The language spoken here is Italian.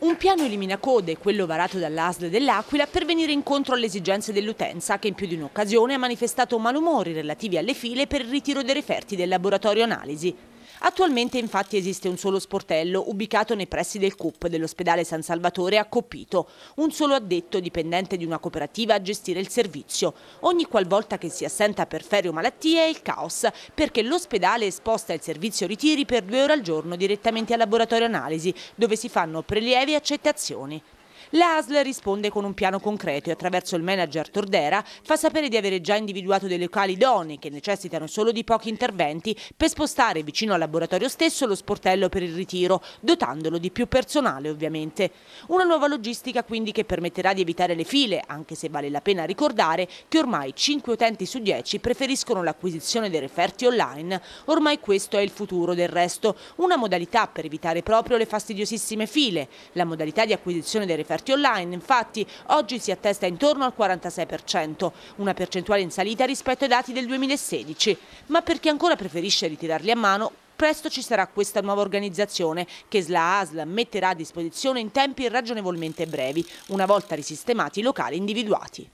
Un piano eliminacode, quello varato dall'ASL dell'Aquila, per venire incontro alle esigenze dell'utenza che in più di un'occasione ha manifestato malumori relativi alle file per il ritiro dei referti del laboratorio analisi. Attualmente infatti esiste un solo sportello ubicato nei pressi del CUP dell'ospedale San Salvatore a Coppito, un solo addetto dipendente di una cooperativa a gestire il servizio. Ogni qualvolta che si assenta per ferie o malattie è il caos, perché l'ospedale sposta il servizio ritiri per due ore al giorno direttamente al laboratorio analisi, dove si fanno prelievi e accettazioni. L'ASL risponde con un piano concreto e attraverso il manager Tordera fa sapere di avere già individuato dei locali idonei che necessitano solo di pochi interventi per spostare vicino al laboratorio stesso lo sportello per il ritiro, dotandolo di più personale ovviamente. Una nuova logistica quindi che permetterà di evitare le file, anche se vale la pena ricordare che ormai 5 utenti su 10 preferiscono l'acquisizione dei referti online. Ormai questo è il futuro del resto, una modalità per evitare proprio le fastidiosissime file. La modalità di acquisizione dei referti offerti online, infatti oggi si attesta intorno al 46%, una percentuale in salita rispetto ai dati del 2016, ma per chi ancora preferisce ritirarli a mano presto ci sarà questa nuova organizzazione che SLA ASL metterà a disposizione in tempi ragionevolmente brevi, una volta risistemati i locali individuati.